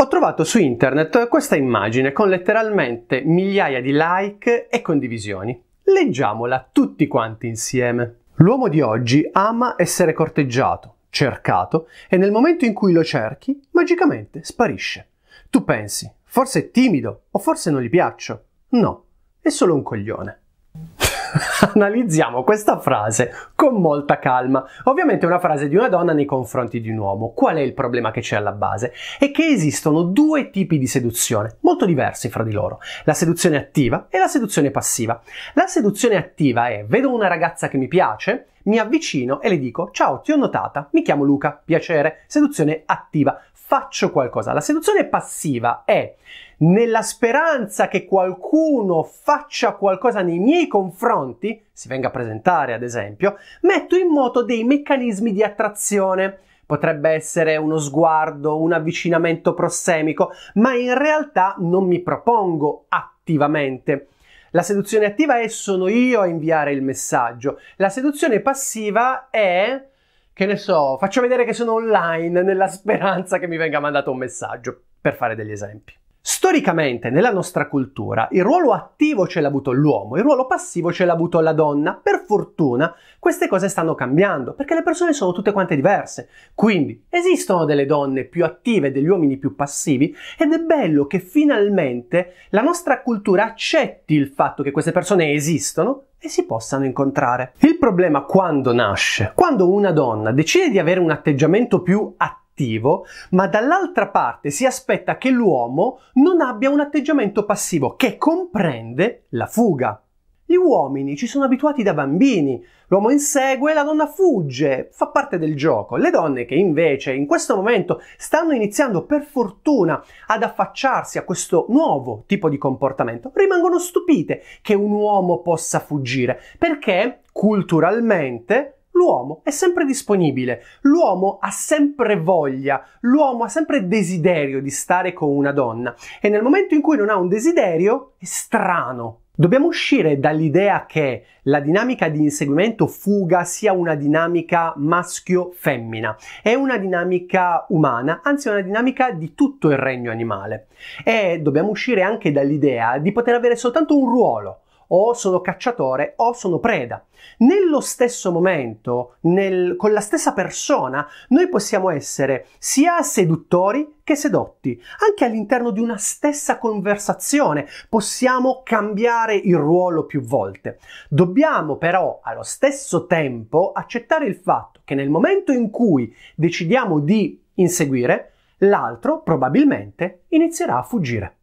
Ho trovato su internet questa immagine con letteralmente migliaia di like e condivisioni. Leggiamola tutti quanti insieme. L'uomo di oggi ama essere corteggiato, cercato e nel momento in cui lo cerchi, magicamente sparisce. Tu pensi, forse è timido o forse non gli piaccio. No, è solo un coglione. analizziamo questa frase con molta calma. Ovviamente è una frase di una donna nei confronti di un uomo. Qual è il problema che c'è alla base? È che esistono due tipi di seduzione, molto diversi fra di loro. La seduzione attiva e la seduzione passiva. La seduzione attiva è vedo una ragazza che mi piace, mi avvicino e le dico: Ciao, ti ho notata, mi chiamo Luca, piacere, seduzione attiva, faccio qualcosa. La seduzione passiva è nella speranza che qualcuno faccia qualcosa nei miei confronti, si venga a presentare ad esempio, metto in moto dei meccanismi di attrazione. Potrebbe essere uno sguardo, un avvicinamento prossemico, ma in realtà non mi propongo attivamente la seduzione attiva è sono io a inviare il messaggio. La seduzione passiva è, che ne so, faccio vedere che sono online nella speranza che mi venga mandato un messaggio, per fare degli esempi. Storicamente, nella nostra cultura, il ruolo attivo ce l'ha avuto l'uomo, il ruolo passivo ce l'ha avuto la donna. Per fortuna, queste cose stanno cambiando, perché le persone sono tutte quante diverse. Quindi, esistono delle donne più attive e degli uomini più passivi, ed è bello che finalmente la nostra cultura accetti il fatto che queste persone esistono e si possano incontrare. Il problema quando nasce? Quando una donna decide di avere un atteggiamento più attivo, attivo, ma dall'altra parte si aspetta che l'uomo non abbia un atteggiamento passivo che comprende la fuga. Gli uomini ci sono abituati da bambini. L'uomo insegue, la donna fugge, fa parte del gioco. Le donne che invece in questo momento stanno iniziando per fortuna ad affacciarsi a questo nuovo tipo di comportamento, rimangono stupite che un uomo possa fuggire, perché culturalmente l'uomo è sempre disponibile, l'uomo ha sempre voglia, l'uomo ha sempre desiderio di stare con una donna e nel momento in cui non ha un desiderio è strano. Dobbiamo uscire dall'idea che la dinamica di inseguimento fuga sia una dinamica maschio-femmina, è una dinamica umana, anzi è una dinamica di tutto il regno animale. E dobbiamo uscire anche dall'idea di poter avere soltanto un ruolo, o sono cacciatore o sono preda. Nello stesso momento, nel, con la stessa persona, noi possiamo essere sia seduttori che sedotti. Anche all'interno di una stessa conversazione possiamo cambiare il ruolo più volte. Dobbiamo però allo stesso tempo accettare il fatto che nel momento in cui decidiamo di inseguire, l'altro probabilmente inizierà a fuggire.